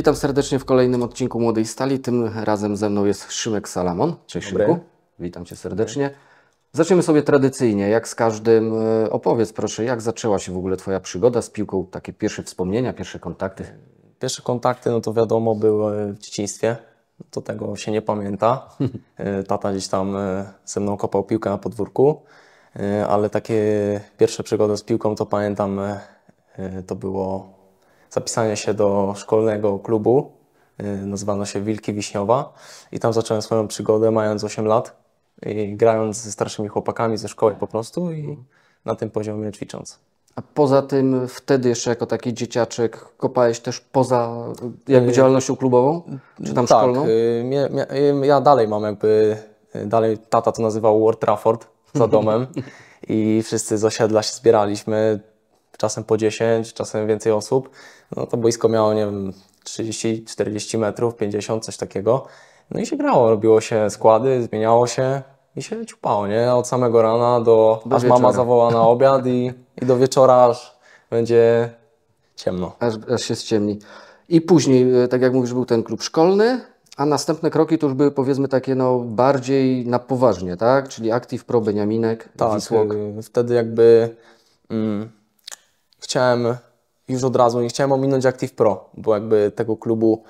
Witam serdecznie w kolejnym odcinku Młodej Stali. Tym razem ze mną jest Szymek Salamon. Cześć Dobry. Szymku. Witam Cię serdecznie. Dobry. Zaczniemy sobie tradycyjnie, jak z każdym. E, opowiedz proszę, jak zaczęła się w ogóle Twoja przygoda z piłką? Takie pierwsze wspomnienia, pierwsze kontakty? Pierwsze kontakty, no to wiadomo, były w dzieciństwie. To tego się nie pamięta. E, tata gdzieś tam e, ze mną kopał piłkę na podwórku. Ale takie pierwsze przygody z piłką to pamiętam, to było zapisanie się do szkolnego klubu, y, nazywano się Wilki Wiśniowa i tam zacząłem swoją przygodę mając 8 lat i grając ze starszymi chłopakami ze szkoły po prostu i na tym poziomie ćwicząc. A poza tym wtedy jeszcze jako taki dzieciaczek kopałeś też poza jakby y, działalnością klubową, czy tam tak, szkolną? Tak, ja dalej mam jakby, dalej tata to nazywał World Trafford za domem i wszyscy z osiedla się zbieraliśmy, czasem po 10, czasem więcej osób. No to boisko miało, nie wiem, 30, 40 metrów, 50, coś takiego. No i się grało, robiło się składy, zmieniało się i się ciupało, nie? Od samego rana do, do aż wieczora. mama zawoła na obiad i, i do wieczora aż będzie ciemno. Aż, aż się ciemni. I później, e, tak jak mówisz, był ten klub szkolny, a następne kroki to już były powiedzmy takie no, bardziej na poważnie, tak? Czyli Active Pro, Beniaminek, tak, Wisłok. Y, wtedy jakby mm, chciałem już od razu, nie chciałem ominąć Active Pro, bo jakby tego klubu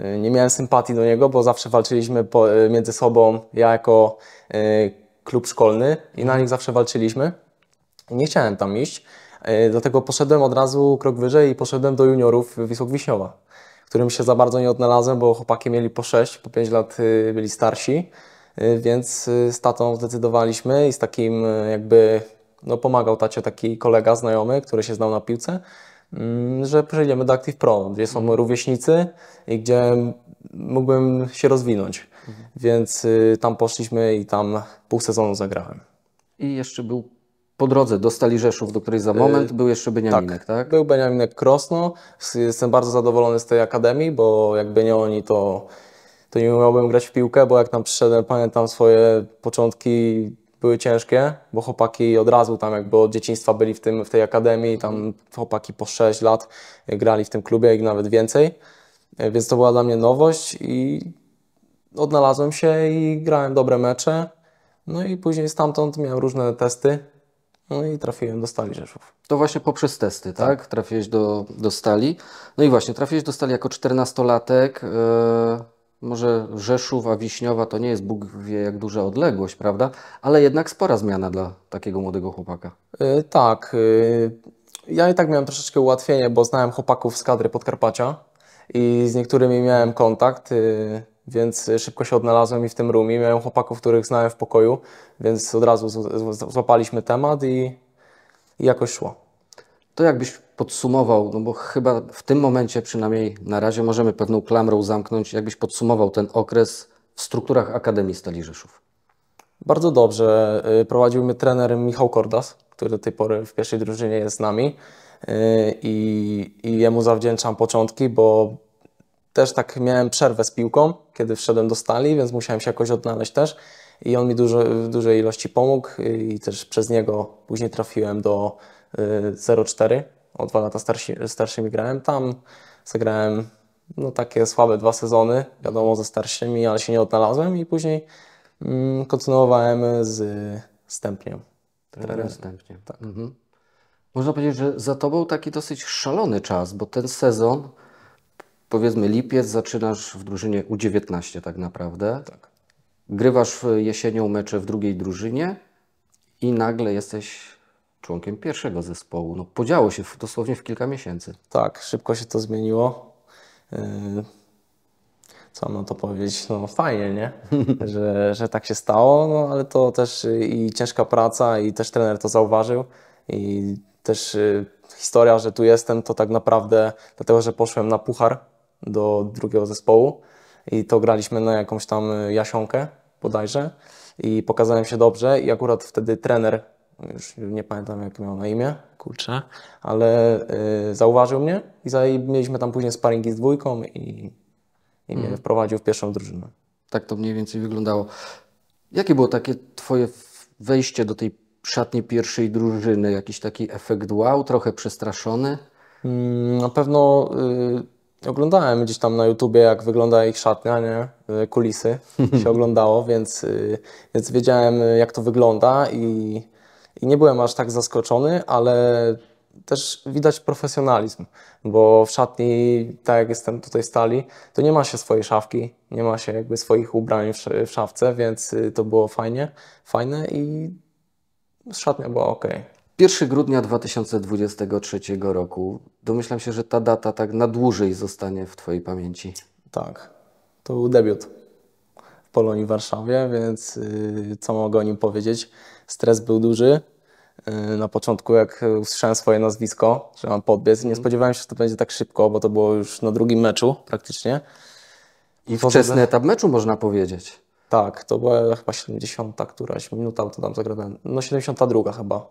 y, nie miałem sympatii do niego, bo zawsze walczyliśmy y, między sobą, ja jako y, klub szkolny i na nich zawsze walczyliśmy. Nie chciałem tam iść, dlatego poszedłem od razu krok wyżej i poszedłem do juniorów Wisłok Wiśniowa, którym się za bardzo nie odnalazłem, bo chłopaki mieli po 6, po 5 lat byli starsi, więc z tatą zdecydowaliśmy i z takim jakby no, pomagał tacie taki kolega znajomy, który się znał na piłce, mm, że przejdziemy do Active Pro, gdzie są mhm. rówieśnicy i gdzie mógłbym się rozwinąć. Mhm. Więc y, tam poszliśmy i tam pół sezonu zagrałem. I jeszcze był po drodze do Stali Rzeszów, do której za y, moment był jeszcze Beniaminek, tak? tak? Był Beniaminek Krosno. Jestem bardzo zadowolony z tej akademii, bo jakby nie oni, to, to nie umiałbym grać w piłkę, bo jak tam przyszedłem, pamiętam swoje początki były ciężkie, bo chłopaki od razu tam jakby od dzieciństwa byli w, tym, w tej akademii, tam mhm. chłopaki po 6 lat grali w tym klubie i nawet więcej, e, więc to była dla mnie nowość i odnalazłem się i grałem dobre mecze, no i później stamtąd miałem różne testy, no i trafiłem do Stali Rzeszów. To właśnie poprzez testy, tak? tak? Trafiłeś do, do Stali. No i właśnie, trafiłeś do Stali jako 14-latek. Yy e, może Rzeszów, a Wiśniowa to nie jest Bóg wie jak duża odległość, prawda? Ale jednak spora zmiana dla takiego młodego chłopaka. Yy, tak. Yy, ja i tak miałem troszeczkę ułatwienie, bo znałem chłopaków z kadry Podkarpacia i z niektórymi miałem kontakt. Yy więc szybko się odnalazłem i w tym roomie miałem chłopaków, których znałem w pokoju, więc od razu złapaliśmy temat i, i, jakoś szło. To jakbyś podsumował, no bo chyba w tym momencie przynajmniej na razie możemy pewną klamrą zamknąć, jakbyś podsumował ten okres w strukturach Akademii Stali Rzeszów? Bardzo dobrze. Y, prowadził mnie trener Michał Kordas, który do tej pory w pierwszej drużynie jest z nami y, i, i jemu zawdzięczam początki, bo też tak miałem przerwę z piłką, kiedy wszedłem do stali, więc musiałem się jakoś odnaleźć też i on mi dużo, w dużej ilości pomógł y, i też przez niego później trafiłem do 04 o dwa lata starsi, starszymi grałem tam. Zagrałem no, takie słabe dwa sezony, wiadomo, ze starszymi, ale się nie odnalazłem i później mm, kontynuowałem z Stępniem. Trenerem tak. Stępniem. Tak. Mhm. Można powiedzieć, że za Tobą taki dosyć szalony czas, bo ten sezon, powiedzmy lipiec, zaczynasz w drużynie U19 tak naprawdę. Tak. Grywasz e, jesienią mecze w drugiej drużynie i nagle jesteś członkiem pierwszego zespołu. No, podziało się w, dosłownie w kilka miesięcy. Tak, szybko się to zmieniło. Yy, co mam na to powiedzieć? No fajnie, nie? że, że tak się stało, no ale to też i ciężka praca i też trener to zauważył i też y, historia, że tu jestem, to tak naprawdę dlatego, że poszłem na puchar do drugiego zespołu i to graliśmy na jakąś tam y, jasionkę bodajże i pokazałem się dobrze i akurat wtedy trener no już nie pamiętam jak miał na imię, kurczę, ale y, zauważył mnie i za, mieliśmy tam później sparingi z dwójką i, i mm. mnie mhm. wprowadził w pierwszą drużynę. Tak to mniej więcej wyglądało. Jakie było takie twoje wejście do tej szatni pierwszej drużyny? Jakiś taki efekt wow, trochę przestraszony? Mm, na pewno y, oglądałem gdzieś tam na YouTubie, jak wygląda ich szatnia, nie? Y, kulisy się oglądało, więc, y, więc wiedziałem, jak to wygląda i i nie byłem aż tak zaskoczony, ale też widać profesjonalizm, bo w szatni, tak jak jestem tutaj stali, to nie ma się swojej szafki, nie ma się jakby swoich ubrań w, szafce, więc y, to było fajnie, fajne i szatnia była ok. 1 grudnia 2023 roku. Domyślam się, że ta data tak na dłużej zostanie w Twojej pamięci. Tak, to był debiut w Polonii w Warszawie, więc yy, co mogę o nim powiedzieć? stres był duży. Y, na początku, jak usłyszałem swoje nazwisko, że mam podbiec, nie mhm. spodziewałem się, że to będzie tak szybko, bo to było już na drugim meczu praktycznie. I Wczesny etap meczu, można powiedzieć. Tak, to była chyba 70 któraś minuta, to tam zagrałem. No 72 chyba.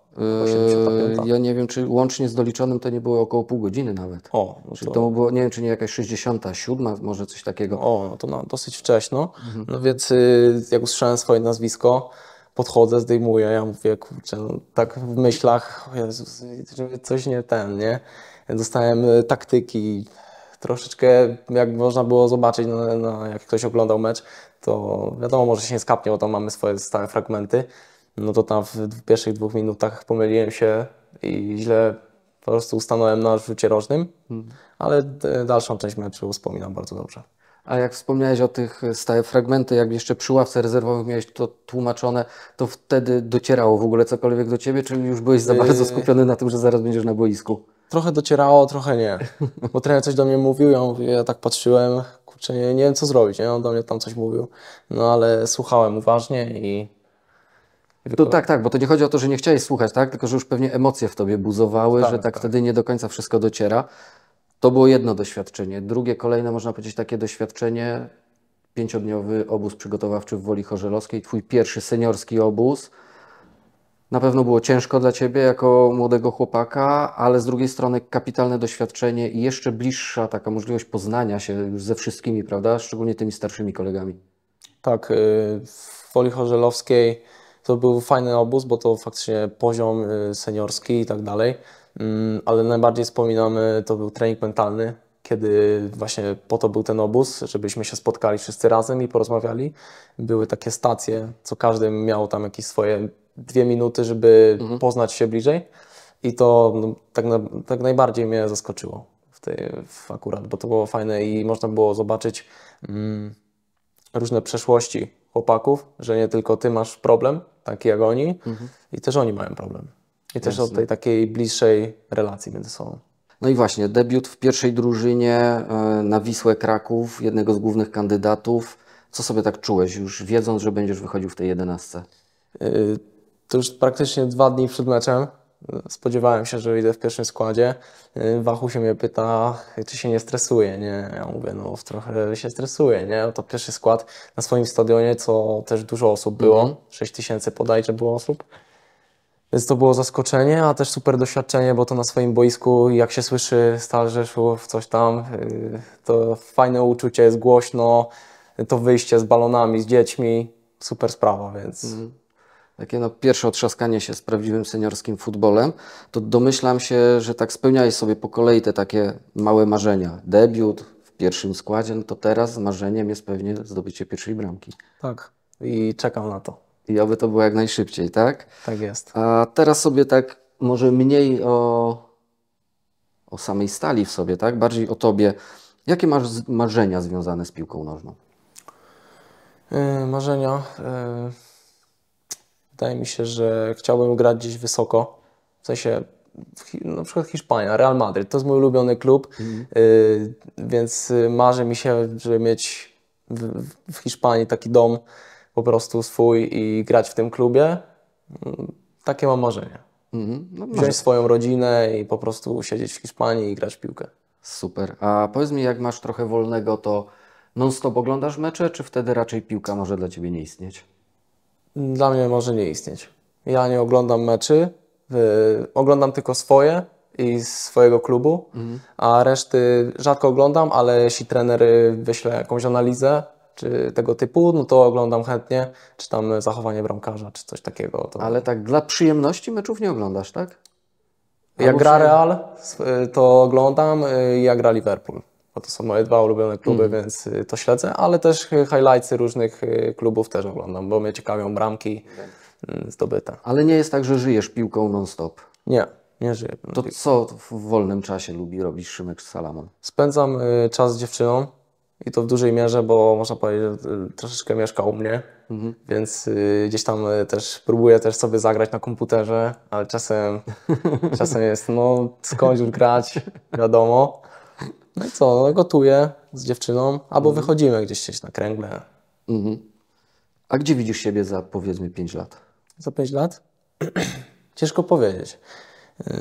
Yy, 75. ja nie wiem, czy łącznie z doliczonym to nie było około pół godziny nawet. O, no to... to... było, nie wiem, czy nie jakaś 67, może coś takiego. O, no to no, dosyć wcześno. Mhm. No więc y, jak usłyszałem swoje nazwisko, podchodzę, zdejmuję, ja mówię, kurczę, no, tak w myślach, Jezus, coś nie ten, nie? Dostałem e, taktyki, troszeczkę jak można było zobaczyć, no, no, jak ktoś oglądał mecz, to wiadomo, może się nie skapnie, bo tam mamy swoje stałe fragmenty, no to tam w pierwszych dwóch minutach pomyliłem się i źle po prostu ustanąłem na rzucie rożnym, hmm. ale e, dalszą część meczu wspominam bardzo dobrze. A jak wspomniałeś o tych e, stałe fragmenty, jak jeszcze przy ławce rezerwowej miałeś to tłumaczone, to wtedy docierało w ogóle cokolwiek do ciebie, czyli już byłeś za bardzo yy. skupiony na tym, że zaraz będziesz na boisku? Trochę docierało, trochę nie. Bo trener coś do mnie mówił, ja, mówię, ja tak patrzyłem, kurczę, nie, nie, wiem co zrobić, nie? on do mnie tam coś mówił, no ale słuchałem uważnie i... To tak, tak, bo to nie chodzi o to, że nie chciałeś słuchać, tak? Tylko, że już pewnie emocje w tobie buzowały, tak, że tak, tak wtedy nie do końca wszystko dociera. To było jedno doświadczenie. Drugie, kolejne, można powiedzieć, takie doświadczenie, pięciodniowy obóz przygotowawczy w Woli Chorzelowskiej, twój pierwszy seniorski obóz. Na pewno było ciężko dla ciebie jako młodego chłopaka, ale z drugiej strony kapitalne doświadczenie i jeszcze bliższa taka możliwość poznania się już ze wszystkimi, prawda? Szczególnie tymi starszymi kolegami. Tak, y, w Woli Chorzelowskiej to był fajny obóz, bo to faktycznie poziom y, seniorski i tak dalej. Mm, ale najbardziej wspominamy, to był trening mentalny, kiedy właśnie po to był ten obóz, żebyśmy się spotkali wszyscy razem i porozmawiali. Były takie stacje, co każdy miał tam jakieś swoje dwie minuty, żeby mhm. poznać się bliżej. I to no, tak, na, tak, najbardziej mnie zaskoczyło w tej, w akurat, bo to było fajne i można było zobaczyć mm, różne przeszłości chłopaków, że nie tylko ty masz problem, taki jak oni, mhm. i też oni mają problem. I też Jasne. o tej takiej bliższej relacji między sobą. No i właśnie, debiut w pierwszej drużynie e, na Wisłę Kraków, jednego z głównych kandydatów. Co sobie tak czułeś, już wiedząc, że będziesz wychodził w tej jedenastce? E, to już praktycznie dwa dni przed meczem. Spodziewałem się, że idę w pierwszym składzie. E, Wachu się mnie pyta, czy się nie stresuje, nie? Ja mówię, no trochę się stresuje, nie? No to pierwszy skład na swoim stadionie, co też dużo osób było, mm 6 tysięcy bodajże było osób. Więc to było zaskoczenie, a też super doświadczenie, bo to na swoim boisku, jak się słyszy Stal Rzeszów, coś tam, y, to fajne uczucie, jest głośno, to wyjście z balonami, z dziećmi, super sprawa, więc... Mhm. Takie no, pierwsze otrzaskanie się z prawdziwym seniorskim futbolem, to domyślam się, że tak spełniałeś sobie po kolei te takie małe marzenia. Debiut w pierwszym składzie, no to teraz marzeniem jest pewnie zdobycie pierwszej bramki. Tak, i czekam na to i aby to było jak najszybciej, tak? Tak jest. A teraz sobie tak może mniej o, o samej stali w sobie, tak? Bardziej o tobie. Jakie masz marzenia związane z piłką nożną? Y, marzenia. Y, wydaje mi się, że chciałbym grać gdzieś wysoko. W sensie na przykład Hiszpania, Real Madrid. to jest mój ulubiony klub, mhm. Y, więc marzę mi się, żeby mieć w Hiszpanii taki dom, po prostu swój i grać w tym klubie. Mm, takie mam marzenie. Mhm. No, Wziąć swoją rodzinę i po prostu siedzieć w Hiszpanii i grać w piłkę. Super. A powiedz mi, jak masz trochę wolnego, to non-stop oglądasz mecze, czy wtedy raczej piłka może dla Ciebie nie istnieć? Dla mnie może nie istnieć. Ja nie oglądam meczy, yy, oglądam tylko swoje i swojego klubu, mhm. a reszty rzadko oglądam, ale jeśli trener wyśle jakąś analizę, czy tego typu, no to oglądam chętnie, czy tam zachowanie bramkarza, czy coś takiego. To... Ale tak dla przyjemności meczów nie oglądasz, tak? Albo jak gra Real, to oglądam, y, jak gra Liverpool. Bo to są moje dwa ulubione kluby, mm. więc y, to śledzę, ale też highlightsy różnych y, klubów też oglądam, bo mnie ciekawią bramki zdobyte. Ale nie jest tak, że żyjesz piłką non-stop? Nie, nie żyję. To co w wolnym czasie lubi robić Szymek Salamon? Spędzam czas z dziewczyną, i to w dużej mierze, bo można powiedzieć, że y, troszeczkę mieszka u mnie, mhm. więc y, gdzieś tam y, też próbuję też sobie zagrać na komputerze, ale czasem, czasem jest no skądś grać, wiadomo. No i co, no, gotuję z dziewczyną, albo mhm. wychodzimy gdzieś, gdzieś na kręgle. Mhm. A gdzie widzisz siebie za powiedzmy 5 lat? Za 5 lat? Ciężko powiedzieć, yy,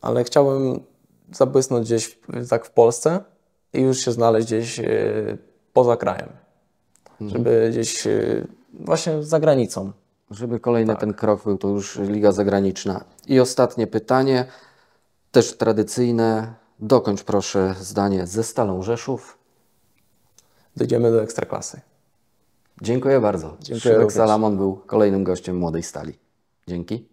ale chciałbym zabłysnąć gdzieś tak w Polsce, i już się znaleźć gdzieś e, poza krajem. Mhm. Żeby gdzieś e, właśnie za granicą. Żeby kolejny tak. ten krok był, to już liga zagraniczna. I ostatnie pytanie, też tradycyjne. Dokończ proszę zdanie ze Stalą Rzeszów. Dojdziemy do Ekstraklasy. Dziękuję bardzo. Dziękuję Szybek Salamon był kolejnym gościem Młodej Stali. Dzięki.